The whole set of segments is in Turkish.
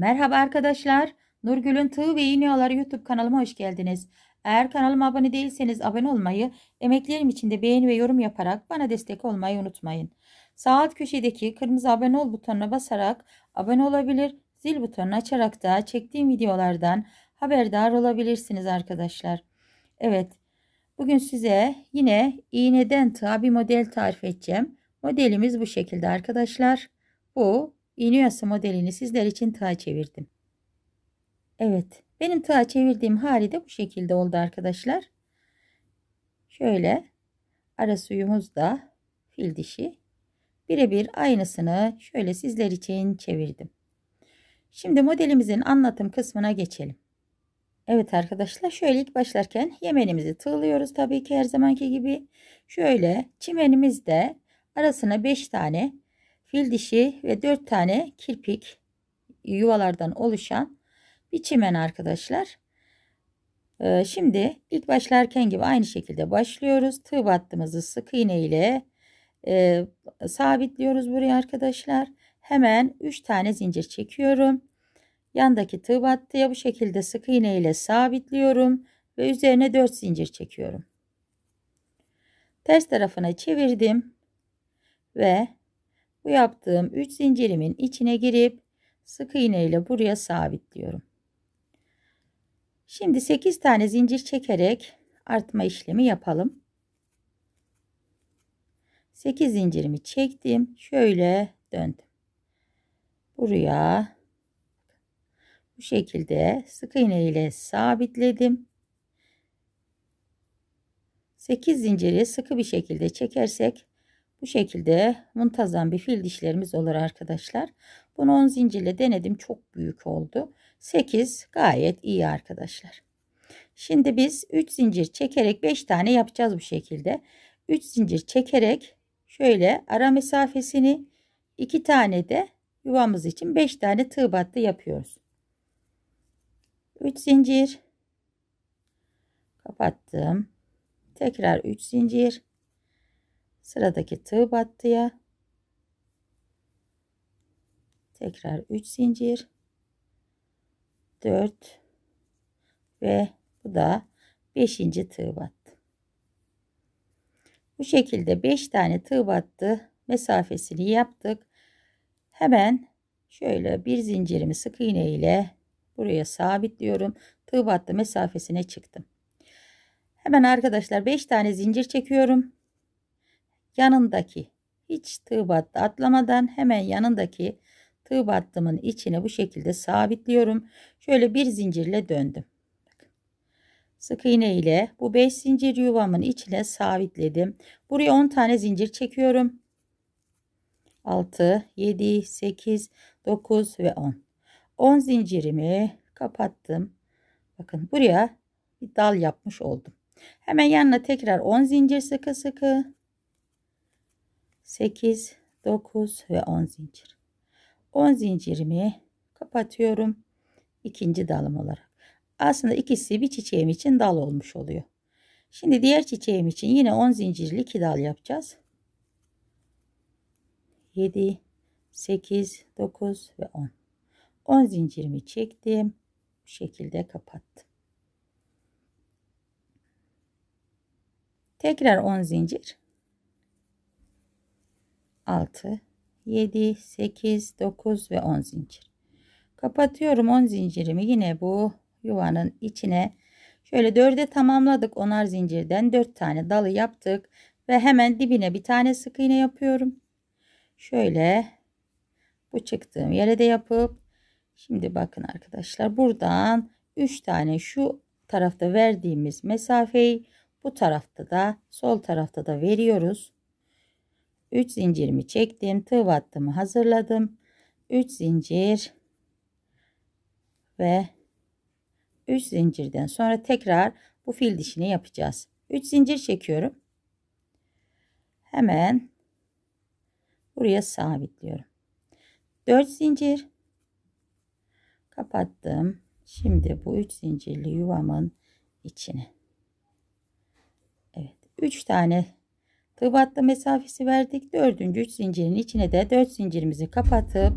Merhaba arkadaşlar. Nurgül'ün Tığ ve İğneoları YouTube kanalıma hoş geldiniz. Eğer kanalıma abone değilseniz abone olmayı, emeklerim için de beğeni ve yorum yaparak bana destek olmayı unutmayın. Sağ alt köşedeki kırmızı abone ol butonuna basarak abone olabilir, zil butonunu açarak da çektiğim videolardan haberdar olabilirsiniz arkadaşlar. Evet, bugün size yine iğneden tığa bir model tarif edeceğim. Modelimiz bu şekilde arkadaşlar. Bu Inuasa modelini sizler için tığa çevirdim. Evet benim tığa çevirdiğim hali de bu şekilde oldu arkadaşlar. Şöyle ara suyumuz da fil dişi. Birebir aynısını şöyle sizler için çevirdim. Şimdi modelimizin anlatım kısmına geçelim. Evet arkadaşlar şöyle ilk başlarken yemenimizi tığlıyoruz tabii ki her zamanki gibi. Şöyle çimenimizde arasına 5 tane fil dişi ve 4 tane kirpik yuvalardan oluşan bir çimen arkadaşlar. Ee, şimdi ilk başlarken gibi aynı şekilde başlıyoruz. Tığ battığımızı sık iğne ile e, sabitliyoruz buraya arkadaşlar. Hemen 3 tane zincir çekiyorum. Yandaki tığ battıya bu şekilde sık iğne ile sabitliyorum ve üzerine 4 zincir çekiyorum. Ters tarafına çevirdim ve bu yaptığım 3 zincirimin içine girip sık iğne ile buraya sabitliyorum. Şimdi 8 tane zincir çekerek artma işlemi yapalım. 8 zincirimi çektim. Şöyle döndüm. Buraya bu şekilde sık iğne ile sabitledim. 8 zinciri sıkı bir şekilde çekersek bu şekilde muntazam bir fil dişlerimiz olur arkadaşlar. Bunu 10 zincirle denedim. Çok büyük oldu. 8 gayet iyi arkadaşlar. Şimdi biz 3 zincir çekerek 5 tane yapacağız bu şekilde. 3 zincir çekerek şöyle ara mesafesini 2 tane de yuvamız için 5 tane tığ battı yapıyoruz. 3 zincir kapattım. Tekrar 3 zincir sıradaki tığ battıya tekrar 3 zincir 4 ve bu da 5. tığ battı. Bu şekilde 5 tane tığ battı mesafesini yaptık. Hemen şöyle bir zincirimi sık iğne ile buraya sabitliyorum. Tığ battı mesafesine çıktım. Hemen arkadaşlar 5 tane zincir çekiyorum yanındaki hiç tığ battı atlamadan hemen yanındaki tığ battımın içine bu şekilde sabitliyorum. Şöyle bir zincirle döndüm. Sık iğne ile bu 5 zincir yuvamın içine sabitledim. Buraya 10 tane zincir çekiyorum. 6, 7, 8, 9 ve 10. 10 zincirimi kapattım. Bakın buraya bir dal yapmış oldum. Hemen yanına tekrar 10 zincir sıkı sıkı 8 9 ve 10 zincir 10 zincirimi kapatıyorum ikinci dalım olarak aslında ikisi bir çiçeğim için dal olmuş oluyor şimdi diğer çiçeğim için yine 10 zincirli 2 dal yapacağız 7 8 9 ve 10 10 zincirimi çektim bu şekilde kapattım tekrar 10 zincir 6 7 8 9 ve 10 zincir kapatıyorum 10 zincirimi yine bu yuvanın içine şöyle dörde tamamladık onar zincirden dört tane dalı yaptık ve hemen dibine bir tane sık iğne yapıyorum şöyle bu çıktığım yere de yapıp şimdi bakın arkadaşlar buradan 3 tane şu tarafta verdiğimiz mesafeyi bu tarafta da sol tarafta da veriyoruz 3 zincirimi çektim. Tığ battımı hazırladım. 3 zincir ve 3 zincirden sonra tekrar bu fil dişini yapacağız. 3 zincir çekiyorum. Hemen buraya sabitliyorum. 4 zincir kapattım. Şimdi bu 3 zincirli yuvamın içine. Evet, 3 tane Tıbatta mesafesi verdik. Dördüncü üç zincirin içine de dört zincirimizi kapatıp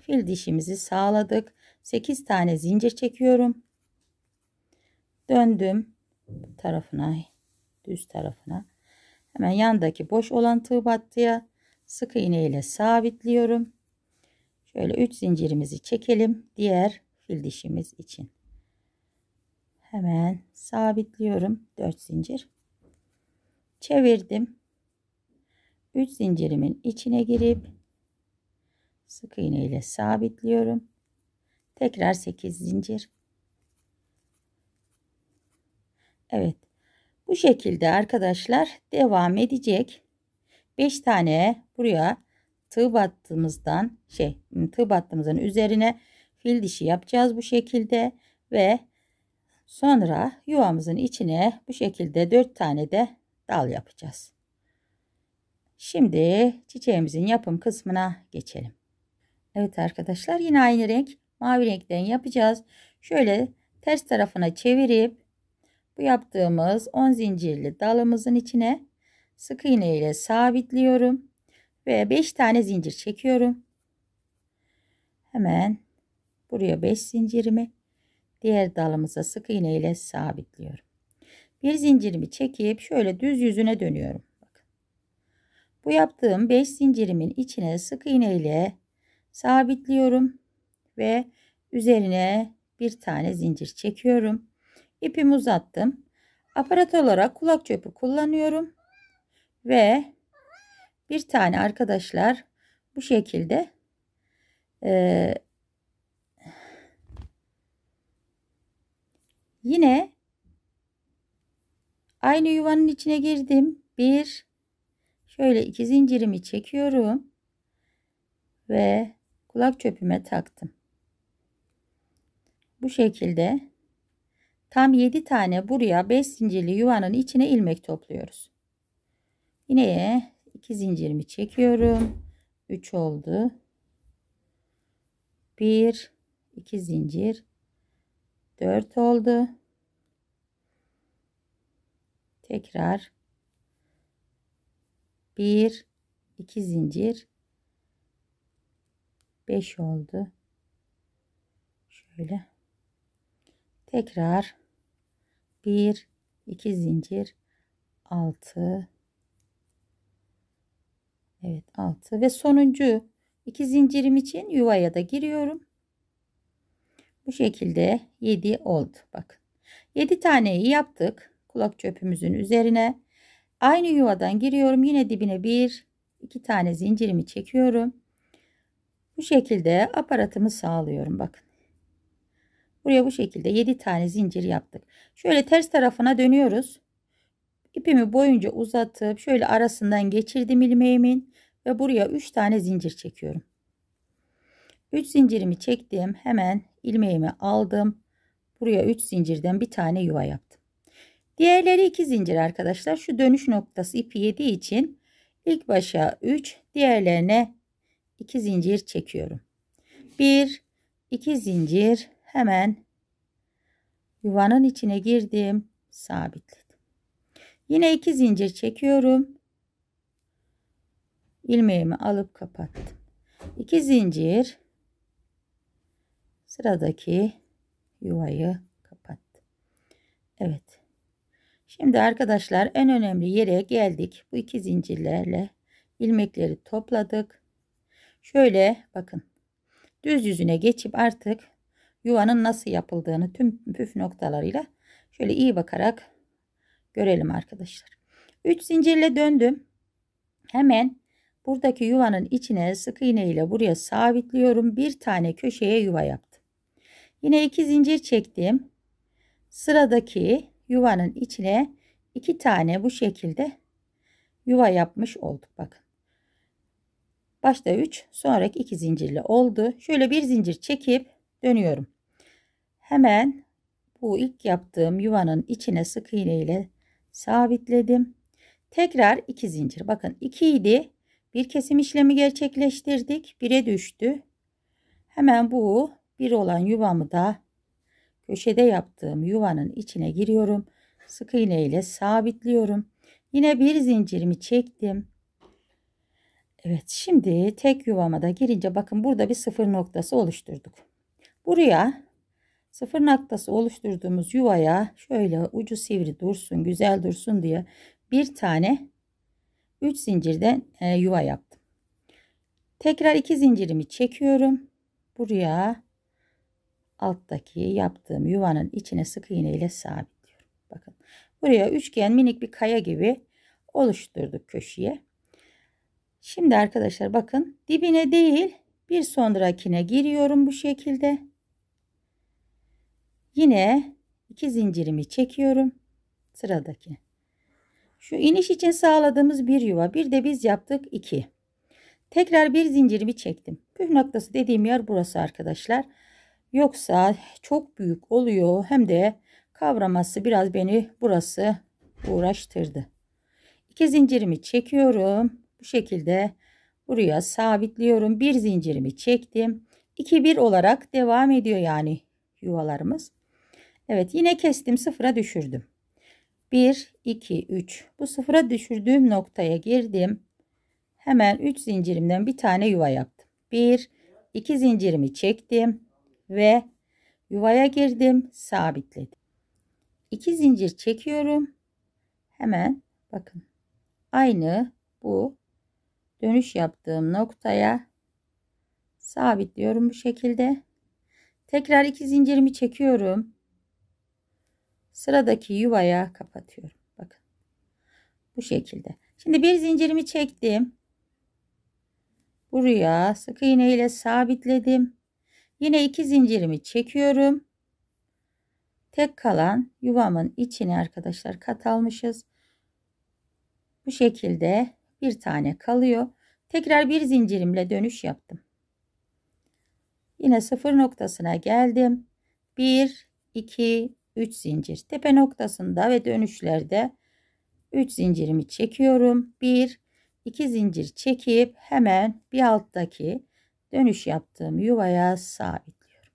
fil dişimizi sağladık. Sekiz tane zincir çekiyorum. Döndüm bu tarafına düz tarafına. Hemen yandaki boş olan tığ sık iğne ile sabitliyorum. Şöyle üç zincirimizi çekelim. Diğer fil dişimiz için. Hemen sabitliyorum. dört zincir. Çevirdim. 3 zincirimin içine girip sık iğne ile sabitliyorum. Tekrar 8 zincir. Evet. Bu şekilde arkadaşlar devam edecek. 5 tane buraya tığ battığımızdan şey tığ battığımızın üzerine fil dişi yapacağız bu şekilde ve sonra yuvamızın içine bu şekilde 4 tane de dal yapacağız. Şimdi çiçeğimizin yapım kısmına geçelim. Evet arkadaşlar yine aynı renk mavi renkten yapacağız. Şöyle ters tarafına çevirip bu yaptığımız 10 zincirli dalımızın içine sık iğne ile sabitliyorum ve 5 tane zincir çekiyorum. Hemen buraya 5 zincirimi diğer dalımıza sık iğne ile sabitliyorum. Bir zincirimi çekip şöyle düz yüzüne dönüyorum. Bu yaptığım 5 zincirimin içine sık iğne ile sabitliyorum ve üzerine bir tane zincir çekiyorum. İpimi uzattım. Aparat olarak kulak çöpü kullanıyorum. Ve bir tane arkadaşlar bu şekilde e, yine aynı yuvanın içine girdim. Bir Şöyle iki zincirimi çekiyorum. Ve kulak çöpüme taktım. Bu şekilde tam 7 tane buraya 5 zincirli yuvanın içine ilmek topluyoruz. Yineye 2 zincirimi çekiyorum. 3 oldu. 1 2 zincir 4 oldu. Tekrar 1 2 zincir 5 oldu şöyle tekrar 1 2 zincir 6 Evet 6 ve sonuncu 2 zincirim için yuvaya da giriyorum bu şekilde 7 oldu bakın 7 taneyi yaptık kulak çöpümüzün üzerine Aynı yuvadan giriyorum. Yine dibine bir, iki tane zincirimi çekiyorum. Bu şekilde aparatımı sağlıyorum. Bakın. Buraya bu şekilde 7 tane zincir yaptık. Şöyle ters tarafına dönüyoruz. ipimi boyunca uzatıp şöyle arasından geçirdim ilmeğimin ve buraya 3 tane zincir çekiyorum. 3 zincirimi çektim. Hemen ilmeğimi aldım. Buraya 3 zincirden bir tane yuva yaptım. Diğerleri iki zincir arkadaşlar. Şu dönüş noktası ipi 7 için ilk başa 3, diğerlerine 2 zincir çekiyorum. 1 2 zincir hemen yuvanın içine girdim, sabitledim. Yine 2 zincir çekiyorum. Ilmeğimi alıp kapattım. 2 zincir sıradaki yuvayı kapattım. Evet. Şimdi arkadaşlar en önemli yere geldik. Bu iki zincirlerle ilmekleri topladık. Şöyle bakın. Düz yüzüne geçip artık yuvanın nasıl yapıldığını tüm püf noktalarıyla şöyle iyi bakarak görelim arkadaşlar. 3 zincirle döndüm. Hemen buradaki yuvanın içine sık iğne ile buraya sabitliyorum. Bir tane köşeye yuva yaptım. Yine 2 zincir çektim. Sıradaki yuvanın içine iki tane bu şekilde yuva yapmış olduk. Bakın. Başta 3 sonraki 2 zincirli oldu. Şöyle bir zincir çekip dönüyorum. Hemen bu ilk yaptığım yuvanın içine sık iğne ile sabitledim. Tekrar 2 zincir. Bakın 2 idi. Bir kesim işlemi gerçekleştirdik. 1'e düştü. Hemen bu 1 olan yuvamı da köşede yaptığım yuvanın içine giriyorum. Sık iğne ile sabitliyorum. Yine bir zincirimi çektim. Evet şimdi tek yuvama da girince bakın burada bir sıfır noktası oluşturduk. Buraya sıfır noktası oluşturduğumuz yuvaya şöyle ucu sivri dursun güzel dursun diye bir tane 3 zincirden e, yuva yaptım. Tekrar 2 zincirimi çekiyorum. Buraya alttaki yaptığım yuvanın içine sık iğne ile sabitliyorum. Bakın buraya üçgen minik bir kaya gibi oluşturduk köşeye. Şimdi arkadaşlar bakın dibine değil bir sonrakine giriyorum bu şekilde. Yine iki zincirimi çekiyorum. Sıradaki. Şu iniş için sağladığımız bir yuva bir de biz yaptık iki. Tekrar bir zincirimi çektim. Püf noktası dediğim yer burası arkadaşlar. Arkadaşlar Yoksa çok büyük oluyor hem de kavraması biraz beni burası uğraştırdı. İki zincirimi çekiyorum. Bu şekilde buraya sabitliyorum. Bir zincirimi çektim. 2 1 olarak devam ediyor yani yuvalarımız. Evet yine kestim sıfıra düşürdüm. 1 2 3 bu sıfıra düşürdüğüm noktaya girdim. Hemen 3 zincirimden bir tane yuva yaptım. 1 2 zincirimi çektim ve yuvaya girdim sabitledim. 2 zincir çekiyorum. Hemen bakın aynı bu dönüş yaptığım noktaya sabitliyorum bu şekilde. Tekrar 2 zincirimi çekiyorum. Sıradaki yuvaya kapatıyorum. Bakın. Bu şekilde. Şimdi bir zincirimi çektim. Buraya sık iğne ile sabitledim. Yine iki zincirimi çekiyorum. Tek kalan yuvamın içine arkadaşlar kat almışız. Bu şekilde bir tane kalıyor. Tekrar bir zincirimle dönüş yaptım. Yine sıfır noktasına geldim. 1, 2, 3 zincir. Tepe noktasında ve dönüşlerde 3 zincirimi çekiyorum. 1, 2 zincir çekip hemen bir alttaki dönüş yaptığım yuvaya sabitliyorum.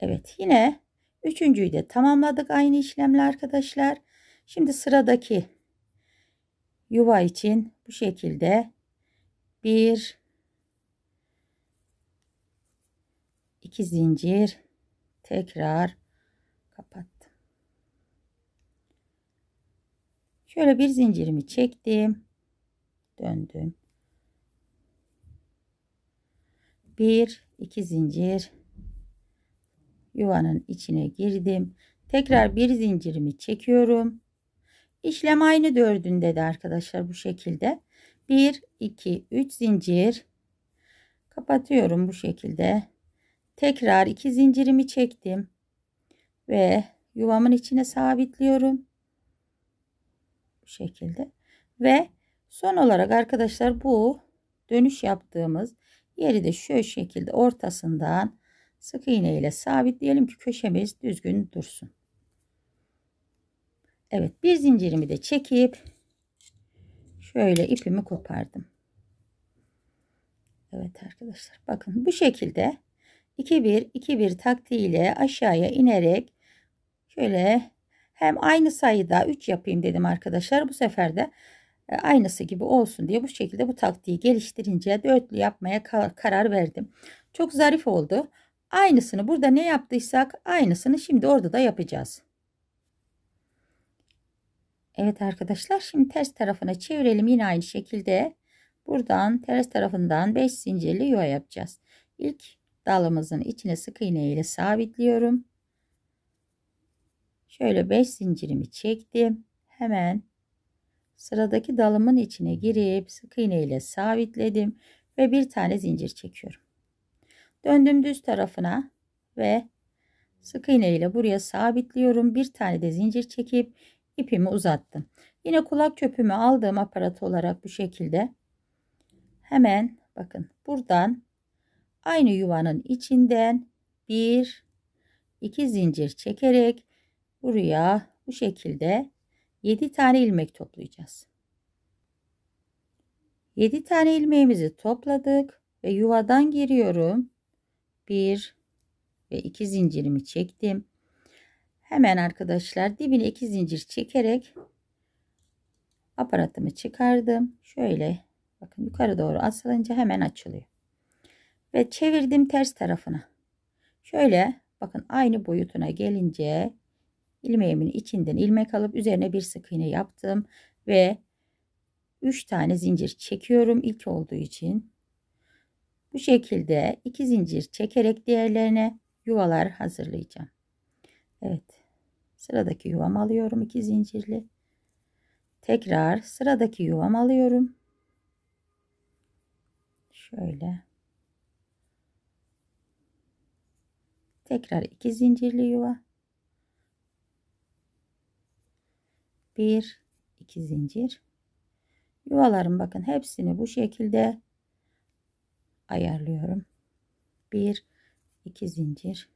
Evet yine üçüncüyü de tamamladık aynı işlemle arkadaşlar. Şimdi sıradaki yuva için bu şekilde bir iki zincir tekrar kapattım. Şöyle bir zincirimi çektim. Döndüm. 1 2 zincir yuvanın içine girdim tekrar bir zincirimi çekiyorum işlem aynı dördünde de arkadaşlar bu şekilde 1 2 3 zincir kapatıyorum bu şekilde tekrar iki zincirimi çektim ve yuvamın içine sabitliyorum bu şekilde ve son olarak arkadaşlar bu dönüş yaptığımız Yeri de şu şekilde ortasından sık iğne ile sabitleyelim ki köşemiz düzgün dursun. Evet bir zincirimi de çekip şöyle ipimi kopardım. Evet arkadaşlar bakın bu şekilde 2-1-2-1 taktiğiyle aşağıya inerek şöyle hem aynı sayıda 3 yapayım dedim arkadaşlar. Bu sefer de e, aynısı gibi olsun diye bu şekilde bu taktiği geliştirince dörtlü yapmaya karar verdim. Çok zarif oldu. Aynısını burada ne yaptıysak aynısını şimdi orada da yapacağız. Evet arkadaşlar şimdi ters tarafına çevirelim yine aynı şekilde. Buradan ters tarafından 5 zincirli yuva yapacağız. İlk dalımızın içine sık iğne ile sabitliyorum. Şöyle 5 zincirimi çektim. Hemen Sıradaki dalımın içine girip sık iğne ile sabitledim ve bir tane zincir çekiyorum. Döndüm düz tarafına ve sık iğne ile buraya sabitliyorum. Bir tane de zincir çekip ipimi uzattım. Yine kulak çöpümü aldığım aparat olarak bu şekilde hemen bakın buradan aynı yuvanın içinden bir iki zincir çekerek buraya bu şekilde 7 tane ilmek toplayacağız. 7 tane ilmeğimizi topladık ve yuvadan giriyorum. 1 ve 2 zincirimi çektim. Hemen arkadaşlar dibine 2 zincir çekerek aparatımı çıkardım. Şöyle bakın yukarı doğru asılınca hemen açılıyor. Ve çevirdim ters tarafına. Şöyle bakın aynı boyutuna gelince ilmeğimin içinden ilmek alıp üzerine bir sık iğne yaptım ve 3 tane zincir çekiyorum ilk olduğu için. Bu şekilde 2 zincir çekerek diğerlerine yuvalar hazırlayacağım. Evet. Sıradaki yuvam alıyorum 2 zincirli. Tekrar sıradaki yuvam alıyorum. Şöyle. Tekrar 2 zincirli yuva. 1 2 zincir yuvaların bakın hepsini bu şekilde ayarlıyorum 1 2 zincir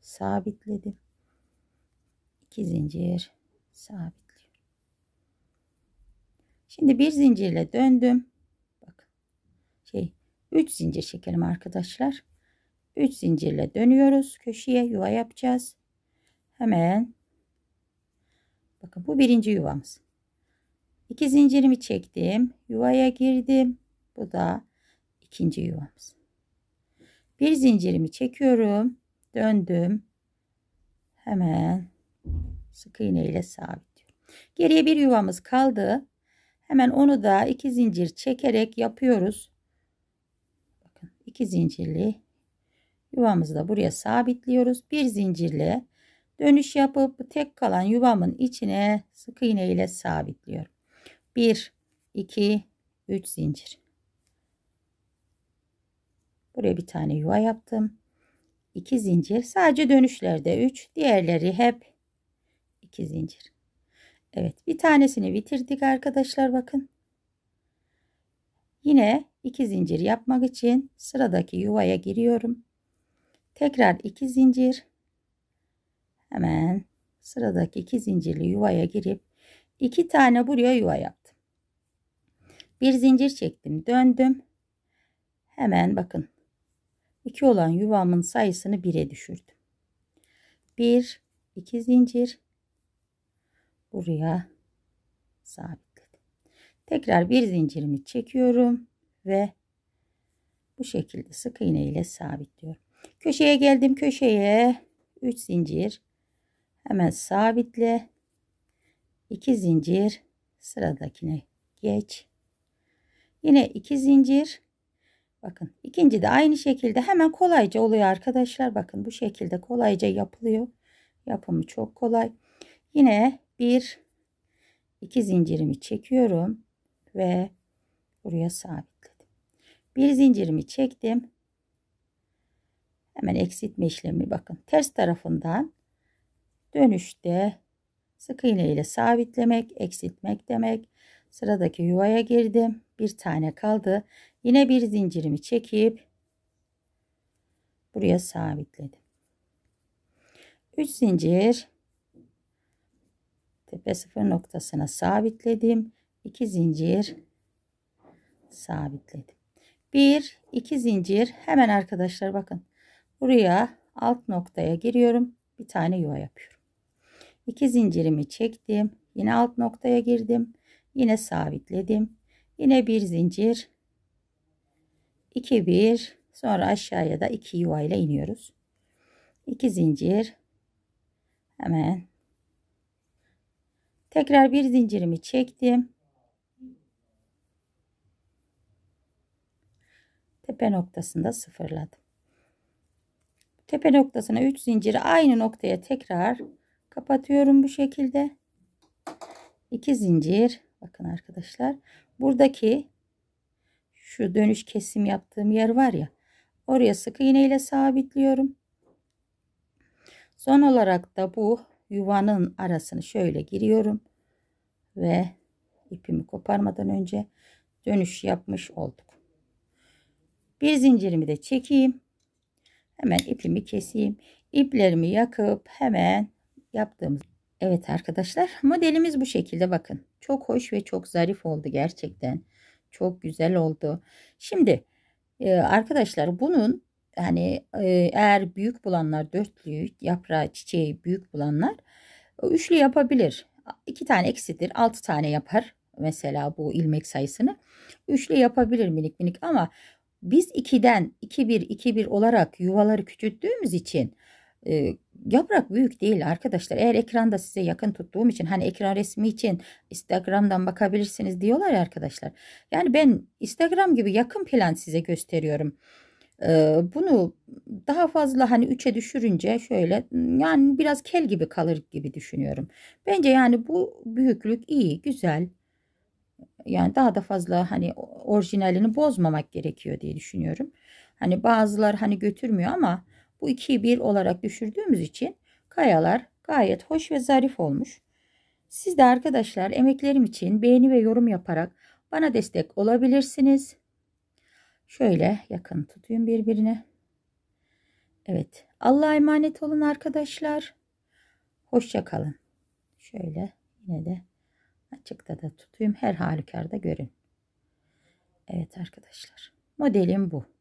sabitledim 2 zincir sabitliyorum şimdi bir zincirle döndüm bakın şey 3 zincir çekelim arkadaşlar 3 zincirle dönüyoruz köşeye yuva yapacağız hemen Bakın bu birinci yuvamız. İki zincirimi çektim. Yuvaya girdim. Bu da ikinci yuvamız. Bir zincirimi çekiyorum. Döndüm. Hemen sık iğne ile sabitliyorum. Geriye bir yuvamız kaldı. Hemen onu da iki zincir çekerek yapıyoruz. Bakın iki zincirli yuvamızı da buraya sabitliyoruz. Bir zincirle Dönüş yapıp tek kalan yuvamın içine sık iğne ile sabitliyorum. 1 2 3 zincir. Buraya bir tane yuva yaptım. 2 zincir. Sadece dönüşlerde 3, diğerleri hep 2 zincir. Evet, bir tanesini bitirdik arkadaşlar bakın. Yine 2 zincir yapmak için sıradaki yuvaya giriyorum. Tekrar 2 zincir. Hemen sıradaki iki zincirli yuvaya girip iki tane buraya yuva yaptım. Bir zincir çektim, döndüm. Hemen bakın. 2 olan yuvamın sayısını 1'e düşürdüm. 1 2 zincir buraya sabitledim. Tekrar bir zincirimi çekiyorum ve bu şekilde sık iğne ile sabitliyorum. Köşeye geldim. Köşeye 3 zincir Hemen sabitle. iki zincir sıradakine geç. Yine iki zincir. Bakın ikinci de aynı şekilde hemen kolayca oluyor arkadaşlar. Bakın bu şekilde kolayca yapılıyor. Yapımı çok kolay. Yine bir iki zincirimi çekiyorum ve buraya sabitledim. Bir zincirimi çektim. Hemen eksiltme işlemi bakın ters tarafından Dönüşte sık iğne ile sabitlemek, eksiltmek demek. Sıradaki yuvaya girdim. Bir tane kaldı. Yine bir zincirimi çekip buraya sabitledim. 3 zincir tepe sıfır noktasına sabitledim. 2 zincir sabitledim. 1 2 zincir hemen arkadaşlar bakın. Buraya alt noktaya giriyorum. Bir tane yuva yapıyorum. 2 zincirimi çektim. Yine alt noktaya girdim. Yine sabitledim. Yine bir zincir. 2 1 sonra aşağıya da 2 yuva ile iniyoruz. 2 zincir. Hemen tekrar bir zincirimi çektim. Tepe noktasında sıfırladım. Tepe noktasına 3 zinciri aynı noktaya tekrar kapatıyorum bu şekilde. 2 zincir. Bakın arkadaşlar. Buradaki şu dönüş kesim yaptığım yer var ya. Oraya sık iğne ile sabitliyorum. Son olarak da bu yuvanın arasını şöyle giriyorum. Ve ipimi koparmadan önce dönüş yapmış olduk. Bir zincirimi de çekeyim. Hemen ipimi keseyim. İplerimi yakıp hemen yaptığımız. Evet arkadaşlar modelimiz bu şekilde bakın. Çok hoş ve çok zarif oldu gerçekten. Çok güzel oldu. Şimdi e, arkadaşlar bunun hani e, eğer büyük bulanlar dörtlüyü yaprağı çiçeği büyük bulanlar e, üçlü yapabilir. İki tane eksidir altı tane yapar mesela bu ilmek sayısını. Üçlü yapabilir minik minik ama biz 2'den 2-1 2-1 olarak yuvaları küçülttüğümüz için e, Yaprak büyük değil arkadaşlar. Eğer ekranda size yakın tuttuğum için hani ekran resmi için Instagram'dan bakabilirsiniz diyorlar ya arkadaşlar. Yani ben Instagram gibi yakın plan size gösteriyorum. Ee, bunu daha fazla hani 3'e düşürünce şöyle yani biraz kel gibi kalır gibi düşünüyorum. Bence yani bu büyüklük iyi, güzel. Yani daha da fazla hani orijinalini bozmamak gerekiyor diye düşünüyorum. Hani bazılar hani götürmüyor ama bu 2'yi 1 olarak düşürdüğümüz için kayalar gayet hoş ve zarif olmuş. Siz de arkadaşlar emeklerim için beğeni ve yorum yaparak bana destek olabilirsiniz. Şöyle yakın tutayım birbirine. Evet. Allah'a emanet olun arkadaşlar. Hoşça kalın. Şöyle yine de açıkta da tutayım. Her halükarda görün. Evet arkadaşlar. Modelim bu.